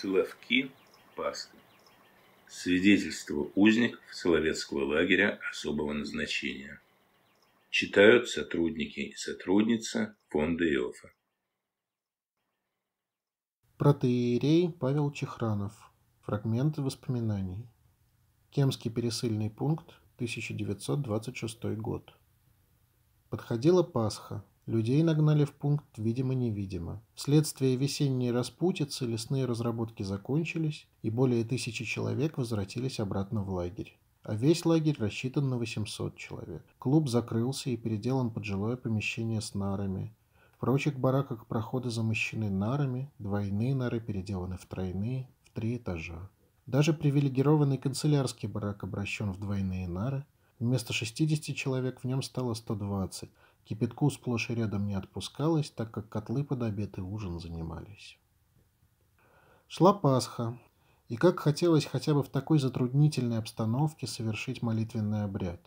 Соловки пасты. Свидетельство узников Соловецкого лагеря особого назначения. Читают сотрудники и сотрудница фонда ИОФа. Протеерей Павел Чехранов. Фрагменты воспоминаний. Кемский пересыльный пункт, 1926 год. Подходила Пасха, Людей нагнали в пункт видимо-невидимо. Вследствие весенней распутицы лесные разработки закончились, и более тысячи человек возвратились обратно в лагерь. А весь лагерь рассчитан на 800 человек. Клуб закрылся и переделан под жилое помещение с нарами. В прочих бараках проходы замощены нарами, двойные нары переделаны в тройные, в три этажа. Даже привилегированный канцелярский барак обращен в двойные нары. Вместо 60 человек в нем стало 120. Кипятку сплошь и рядом не отпускалось, так как котлы под обед и ужин занимались. Шла Пасха, и как хотелось хотя бы в такой затруднительной обстановке совершить молитвенный обряд.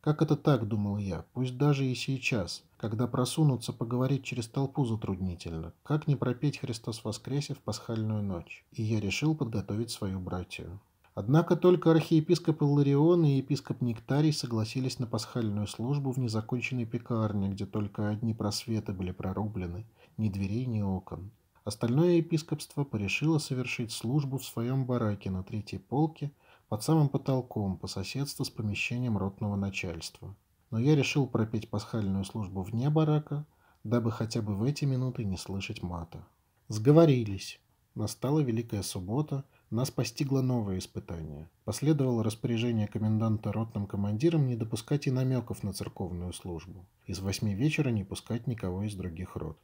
Как это так, думал я, пусть даже и сейчас, когда просунуться поговорить через толпу затруднительно, как не пропеть «Христос воскресе» в пасхальную ночь, и я решил подготовить свою братью. Однако только архиепископ Илларион и епископ Нектарий согласились на пасхальную службу в незаконченной пекарне, где только одни просветы были прорублены, ни дверей, ни окон. Остальное епископство порешило совершить службу в своем бараке на третьей полке под самым потолком по соседству с помещением ротного начальства. Но я решил пропеть пасхальную службу вне барака, дабы хотя бы в эти минуты не слышать мата. Сговорились. Настала Великая Суббота – нас постигло новое испытание. Последовало распоряжение коменданта ротным командирам не допускать и намеков на церковную службу. Из восьми вечера не пускать никого из других рот.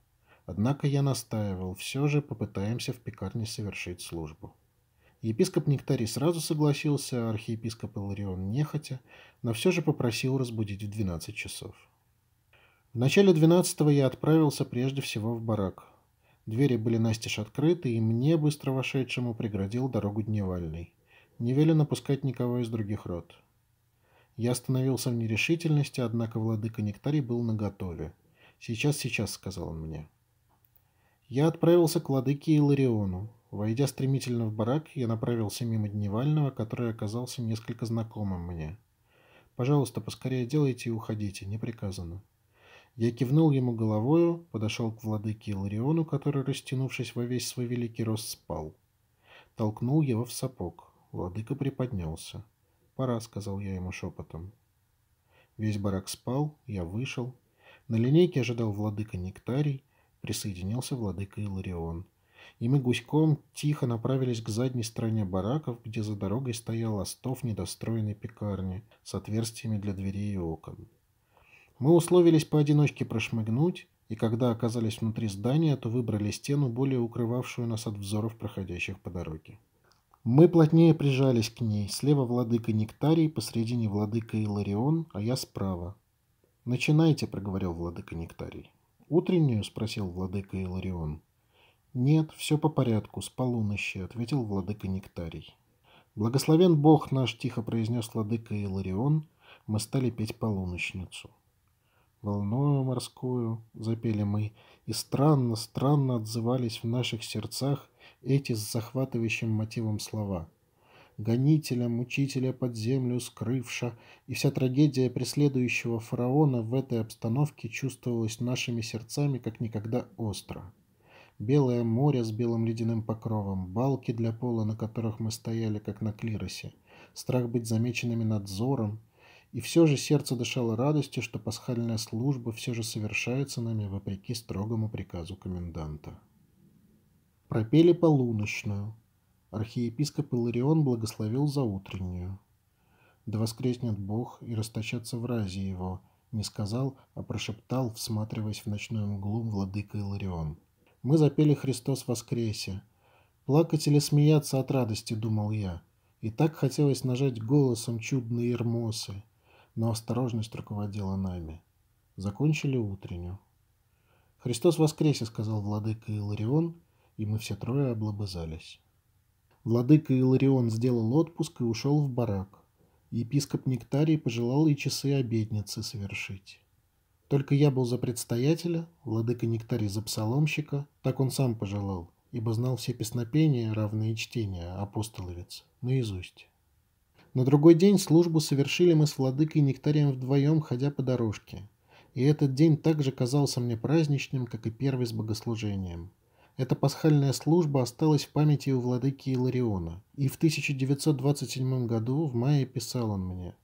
Однако я настаивал, все же попытаемся в пекарне совершить службу. Епископ Нектарий сразу согласился, а архиепископ Иларион нехотя, но все же попросил разбудить в 12 часов. В начале 12 я отправился прежде всего в барак, Двери были настежь открыты, и мне, быстро вошедшему, преградил дорогу дневальный. Не велено пускать никого из других род. Я остановился в нерешительности, однако владыка Нектарий был наготове. «Сейчас, сейчас», — сказал он мне. Я отправился к владыке Илариону. Войдя стремительно в барак, я направился мимо дневального, который оказался несколько знакомым мне. «Пожалуйста, поскорее делайте и уходите, не приказано». Я кивнул ему головою, подошел к владыке Лариону, который, растянувшись во весь свой великий рост, спал. Толкнул его в сапог. Владыка приподнялся. «Пора», — сказал я ему шепотом. Весь барак спал, я вышел. На линейке ожидал владыка Нектарий, присоединился владыка Иларион. И мы гуськом тихо направились к задней стороне бараков, где за дорогой стоял остов недостроенной пекарни с отверстиями для дверей и окон. Мы условились поодиночке прошмыгнуть, и когда оказались внутри здания, то выбрали стену, более укрывавшую нас от взоров проходящих по дороге. Мы плотнее прижались к ней. Слева владыка Нектарий, посредине владыка Иларион, а я справа. «Начинайте», — проговорил владыка Нектарий. «Утреннюю?» — спросил владыка Иларион. «Нет, все по порядку, с полунощи», — ответил владыка Нектарий. «Благословен Бог наш», — тихо произнес владыка Иларион. «Мы стали петь полуночницу» волною морскую, запели мы, и странно, странно отзывались в наших сердцах эти с захватывающим мотивом слова. Гонителя, мучителя под землю скрывша, и вся трагедия преследующего фараона в этой обстановке чувствовалась нашими сердцами как никогда остро. Белое море с белым ледяным покровом, балки для пола, на которых мы стояли, как на клиросе, страх быть замеченными надзором, и все же сердце дышало радостью, что пасхальная служба все же совершается нами вопреки строгому приказу коменданта. Пропели полуночную. Архиепископ Иларион благословил за утреннюю. Да воскреснет Бог и расточаться в разе его, не сказал, а прошептал, всматриваясь в ночную мглу владыка Иларион. Мы запели «Христос воскресе». Плакать или смеяться от радости, думал я. И так хотелось нажать голосом чудные ермосы но осторожность руководила нами. Закончили утренню. «Христос воскресе!» — сказал владыка Иларион, и мы все трое облобызались. Владыка Иларион сделал отпуск и ушел в барак. Епископ Нектарий пожелал и часы обедницы совершить. Только я был за предстоятеля, владыка Нектарий за псаломщика, так он сам пожелал, ибо знал все песнопения, равные чтения, апостоловец, наизусть. На другой день службу совершили мы с владыкой Нектарием вдвоем, ходя по дорожке. И этот день также казался мне праздничным, как и первый с богослужением. Эта пасхальная служба осталась в памяти у владыки Илариона, и в 1927 году в мае писал он мне.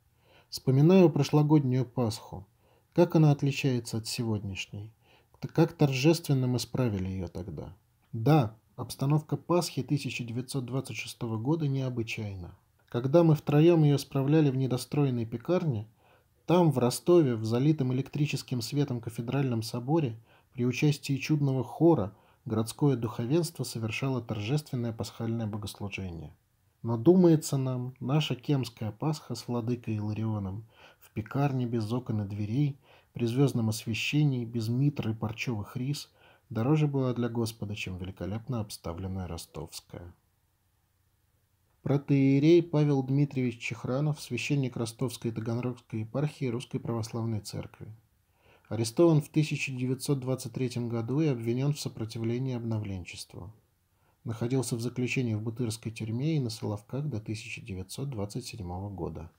«Вспоминаю прошлогоднюю Пасху. Как она отличается от сегодняшней? Как торжественно мы справили ее тогда?» Да, обстановка Пасхи 1926 года необычайна. Когда мы втроем ее справляли в недостроенной пекарне, там, в Ростове, в залитом электрическим светом кафедральном соборе, при участии чудного хора, городское духовенство совершало торжественное пасхальное богослужение. Но думается нам, наша кемская Пасха с владыкой Иларионом в пекарне без окон и дверей, при звездном освещении, без митры и парчевых рис, дороже была для Господа, чем великолепно обставленная ростовская. Протеерей Павел Дмитриевич Чехранов, священник Ростовской и Таганрогской епархии Русской Православной Церкви. Арестован в 1923 году и обвинен в сопротивлении обновленчеству. Находился в заключении в Бутырской тюрьме и на Соловках до 1927 года.